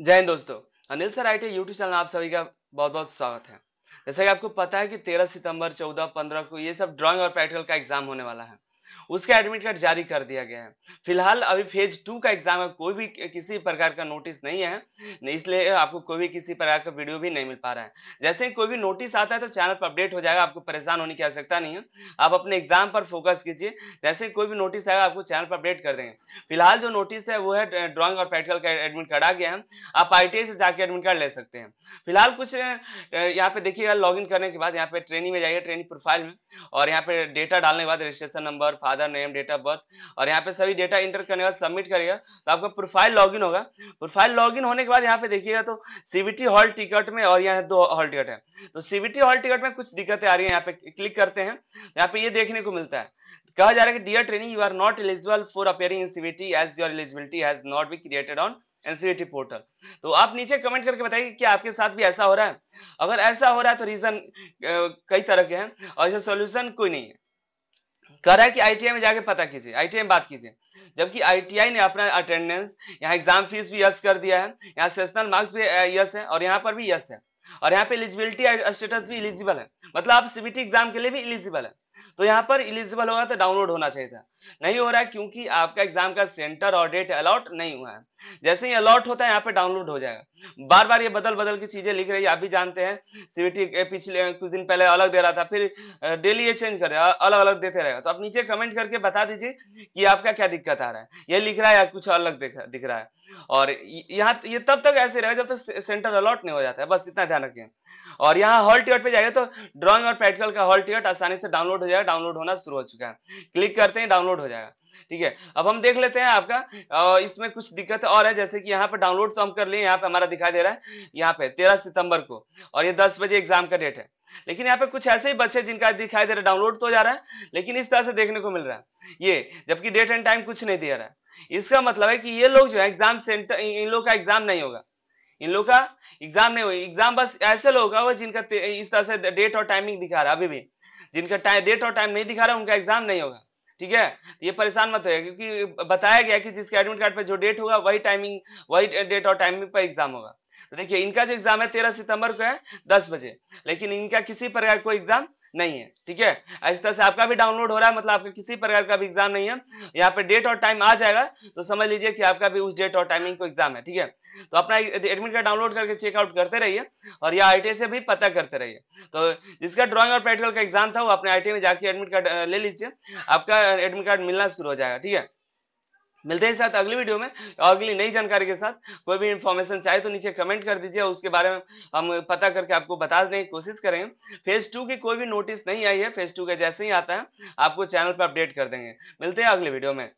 जय हिंद दोस्तों Anil sir I T YouTube channel आप सभी का बहुत बहुत स्वागत है जैसा कि आपको पता है कि 13 सितंबर 14 15 को ये सब ड्राइंग और प्रैक्टिकल का एग्जाम होने वाला है उसका एडमिट कार्ड जारी कर दिया गया है फिलहाल अभी फेज टू का एग्जाम है कोई भी किसी प्रकार का नोटिस नहीं है इसलिए आपको कोई भी किसी प्रकार का वीडियो भी नहीं मिल पा रहा है जैसे ही कोई भी नोटिस आता है तो चैनल पर अपडेट हो जाएगा आपको परेशान होने की आवश्यकता नहीं है आप अपने एग्जाम पर फोकस कीजिए जैसे ही कोई भी नोटिस आएगा आपको चैनल पर अपडेट कर देंगे फिलहाल जो नोटिस है वो है ड्रॉइंग और प्रैक्टिकल का एडमिट कार्ड आ गया है आप आई से जाके एडमिट कार्ड ले सकते हैं फिलहाल कुछ यहाँ पे देखिएगा लॉग करने के बाद यहाँ पे ट्रेनिंग में जाइए ट्रेनिंग प्रोफाइल में और यहाँ पे डेटा डालने के बाद registration number father father name date of birth और यहाँ पे सभी डेटा इंटर करने के बाद सबमिट करेगा तो आपका प्रोफाइल लॉगिन होगा प्रोफाइल लॉगिन होने के बाद यहाँ पे देखिएगा तो सीबीटी हॉल टिकट में और यहाँ दो हॉल टिकट है तो सीबीटी हॉल टिकट में कुछ दिक्कतें आ रही है यहाँ पे क्लिक करते हैं यहाँ पे ये देखने को मिलता है कहा जा रहा है कि dear training you are not eligible for appearing in CBT as your eligibility has not be created on NCBT portal तो आप नीचे कमेंट करके बताइए कि आपके साथ भी ऐसा हो रहा है अगर ऐसा हो रहा है तो रीजन कई तरह के हैं और ऐसा सोल्यूशन कोई नहीं है कह रहा है कि आई में जाके पता कीजिए आई में बात कीजिए जबकि आई ने अपना अटेंडेंस यहाँ एग्जाम फीस भी यस कर दिया है यहाँ सेशनल मार्क्स भी यस है और यहाँ पर भी यस है और यहाँ पे एलिजिबिलिटी स्टेटस भी इलिजिबल है मतलब आप सीबीटी एग्जाम के लिए भी इलिजिबल है तो यहाँ पर इलिजिबल होगा तो डाउनलोड होना चाहिए था नहीं हो रहा है क्योंकि आपका एग्जाम का सेंटर और डेट अलॉट नहीं हुआ है जैसे ही अलॉट होता है यहाँ पे डाउनलोड हो जाएगा बार बार ये बदल बदल की चीजें लिख रही है आप भी जानते हैं सीबीटी पिछले कुछ दिन पहले अलग दे रहा था फिर डेली ये चेंज कर अलग अलग देते रहेगा तो आप नीचे कमेंट करके बता दीजिए कि आपका क्या दिक्कत आ रहा है ये लिख रहा है या कुछ अलग दिख रहा है और यहाँ ये तब तक ऐसे रहेगा जब तक सेंटर अलॉट नहीं हो जाता है बस इतना ध्यान रखें और यहाँ हॉल टिकट पे जाएगा तो ड्रॉइंग और प्रैक्टिकल का हॉल टिकट आसानी से डाउनलोड हो जाएगा डाउनलोड होना शुरू हो चुका है क्लिक करते हैं डाउनलोड हो जाएगा ठीक है अब हम देख लेते हैं आपका इसमें कुछ दिक्कत और है जैसे कि यहाँ पर डाउनलोड तो हम कर लिए यहाँ पे हमारा दिखाई दे रहा है यहाँ पे तेरह सितंबर को और ये दस बजे एग्जाम का डेट है लेकिन यहाँ पे कुछ ऐसे ही बच्चे जिनका दिखाई दे रहा है डाउनलोड तो जा रहा है लेकिन इस तरह से देखने को मिल रहा है ये जबकि डेट एंड टाइम कुछ नहीं दिया रहा है इसका मतलब है कि ये लोग जो है एग्जाम सेंटर इन लोग का एग्जाम नहीं होगा इन लोग का एग्जाम नहीं हुई एग्जाम बस ऐसे लोग होगा जिनका इस तरह से डेट और टाइमिंग दिखा रहा अभी भी जिनका टाइम डेट और टाइम नहीं दिखा रहा उनका एग्जाम नहीं होगा ठीक है तो ये परेशान मत होगा क्योंकि बताया गया कि जिसके एडमिट कार्ड पर जो डेट होगा वही टाइमिंग वही डेट और टाइमिंग पर एग्जाम होगा तो देखिए इनका जो एग्जाम है तेरह सितंबर को है दस बजे लेकिन इनका किसी प्रकार कोई एग्जाम नहीं है ठीक है इस तरह से आपका भी डाउनलोड हो रहा है मतलब आपका किसी प्रकार का भी एग्जाम नहीं है यहाँ पे डेट और टाइम आ जाएगा तो समझ लीजिए कि आपका भी उस डेट और टाइमिंग को एग्जाम है ठीक है तो अपना एडमिट कार्ड डाउनलोड करके चेकआउट करते रहिए और या आई से भी पता करते रहिए तो जिसका ड्रॉइंग और प्रैक्टिकल का एग्जाम था वो अपने आई में जाके एडमिट कार्ड ले लीजिए आपका एडमिट कार्ड मिलना शुरू हो जाएगा ठीक है मिलते हैं साथ अगली वीडियो में और अगली नई जानकारी के साथ कोई भी इन्फॉर्मेशन चाहे तो नीचे कमेंट कर दीजिए और उसके बारे में हम पता करके आपको बता देने की कोशिश करेंगे फेज टू की कोई भी नोटिस नहीं आई है फेज टू का जैसे ही आता है आपको चैनल पर अपडेट कर देंगे मिलते हैं अगले वीडियो में